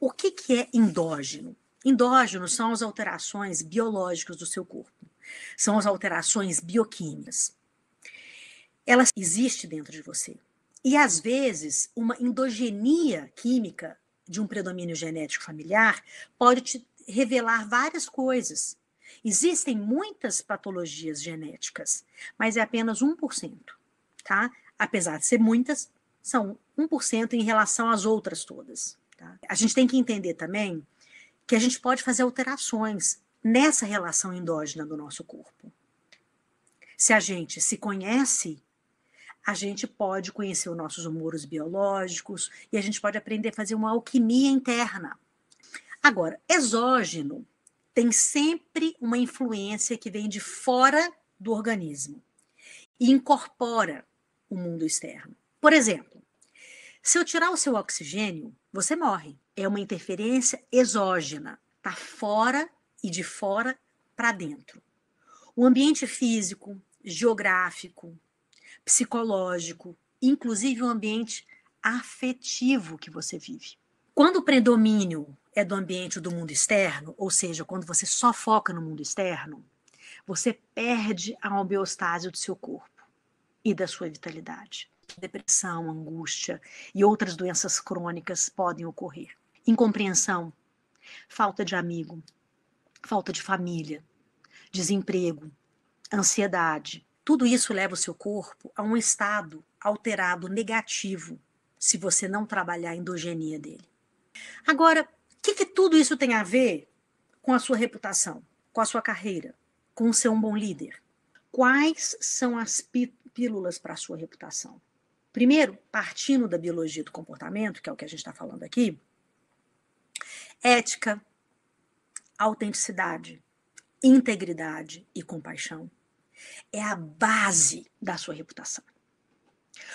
O que, que é endógeno? Endógenos são as alterações biológicas do seu corpo, são as alterações bioquímicas. Ela existe dentro de você. E às vezes, uma endogenia química de um predomínio genético familiar pode te revelar várias coisas. Existem muitas patologias genéticas, mas é apenas 1%, tá? Apesar de ser muitas, são 1% em relação às outras todas. Tá? A gente tem que entender também que a gente pode fazer alterações nessa relação endógena do nosso corpo. Se a gente se conhece, a gente pode conhecer os nossos humores biológicos e a gente pode aprender a fazer uma alquimia interna. Agora, exógeno tem sempre uma influência que vem de fora do organismo e incorpora o mundo externo. Por exemplo, se eu tirar o seu oxigênio, você morre. É uma interferência exógena, tá fora e de fora para dentro. O ambiente físico, geográfico, psicológico, inclusive o ambiente afetivo que você vive. Quando o predomínio é do ambiente do mundo externo, ou seja, quando você só foca no mundo externo, você perde a homeostase do seu corpo e da sua vitalidade depressão, angústia e outras doenças crônicas podem ocorrer. Incompreensão, falta de amigo, falta de família, desemprego, ansiedade. Tudo isso leva o seu corpo a um estado alterado negativo se você não trabalhar a endogenia dele. Agora, o que, que tudo isso tem a ver com a sua reputação, com a sua carreira, com ser um bom líder? Quais são as pílulas para a sua reputação? primeiro, partindo da biologia do comportamento, que é o que a gente está falando aqui, ética, autenticidade, integridade e compaixão é a base da sua reputação.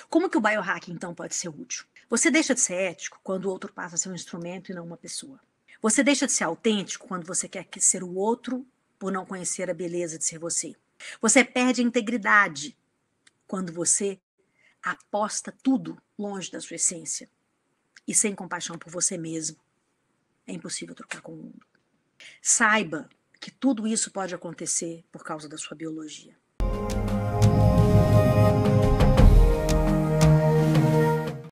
Como que o biohacking então pode ser útil? Você deixa de ser ético quando o outro passa a ser um instrumento e não uma pessoa. Você deixa de ser autêntico quando você quer ser o outro por não conhecer a beleza de ser você. Você perde a integridade quando você aposta tudo longe da sua essência e sem compaixão por você mesmo, é impossível trocar com o mundo. Saiba que tudo isso pode acontecer por causa da sua biologia.